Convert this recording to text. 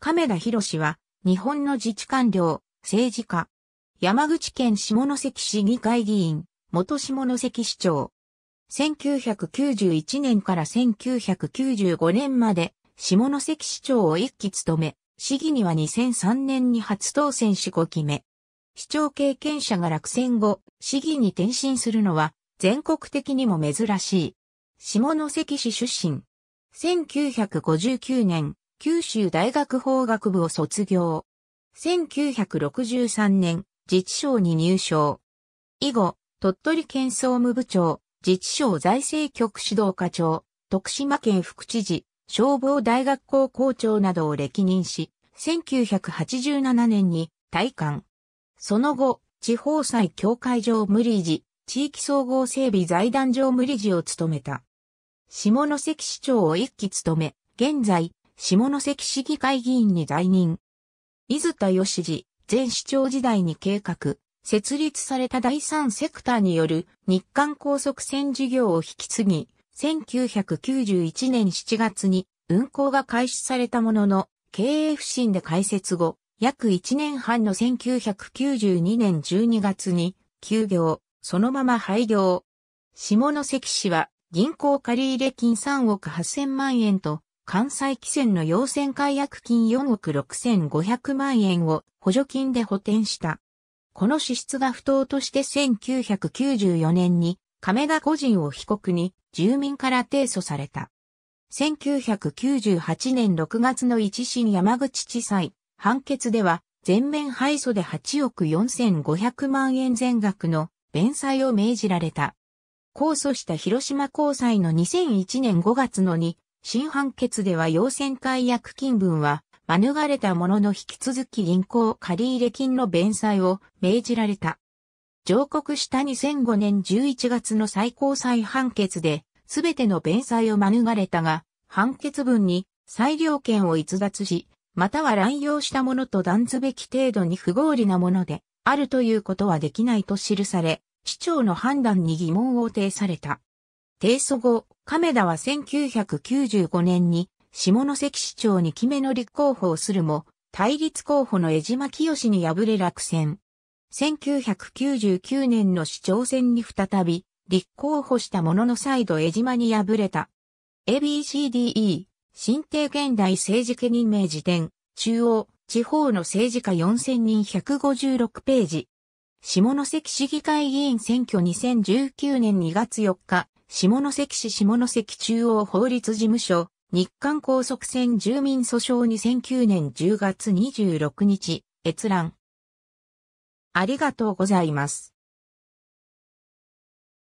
亀田博士は、日本の自治官僚、政治家。山口県下関市議会議員、元下関市長。1991年から1995年まで、下関市長を一期務め、市議には2003年に初当選し5期目。市長経験者が落選後、市議に転身するのは、全国的にも珍しい。下関市出身。1959年、九州大学法学部を卒業。1963年、自治省に入省。以後、鳥取県総務部長、自治省財政局指導課長、徳島県副知事、消防大学校校長などを歴任し、1987年に退官。その後、地方裁協会上無理事、地域総合整備財団上無理事を務めた。下関市長を一期務め、現在、下関市議会議員に在任。伊豆田義次、前市長時代に計画、設立された第三セクターによる日韓高速船事業を引き継ぎ、1991年7月に運行が開始されたものの、経営不振で開設後、約1年半の1992年12月に休業、そのまま廃業。下関市は銀行借入金3億8000万円と関西汽船の要船解約金4億6500万円を補助金で補填した。この支出が不当として1994年に亀田個人を被告に住民から提訴された。1998年6月の一審山口地裁判決では全面敗訴で8億4500万円全額の弁済を命じられた。控訴した広島高裁の2001年5月の2新判決では要選解約金分は、免れたものの引き続き銀行借入金の弁済を命じられた。上告した2005年11月の最高裁判決で、すべての弁済を免れたが、判決文に裁量権を逸脱し、または乱用したものと断ずべき程度に不合理なもので、あるということはできないと記され、市長の判断に疑問を呈された。提訴後、亀田は1995年に下関市長に決めの立候補をするも、対立候補の江島清に敗れ落選。1999年の市長選に再び立候補したものの再度江島に敗れた。ABCDE、新帝現代政治家任命辞典、中央、地方の政治家4000人156ページ。下関市議会議員選挙2019年2月4日、下関市下関中央法律事務所、日韓高速船住民訴訟2009年10月26日、閲覧。ありがとうございます。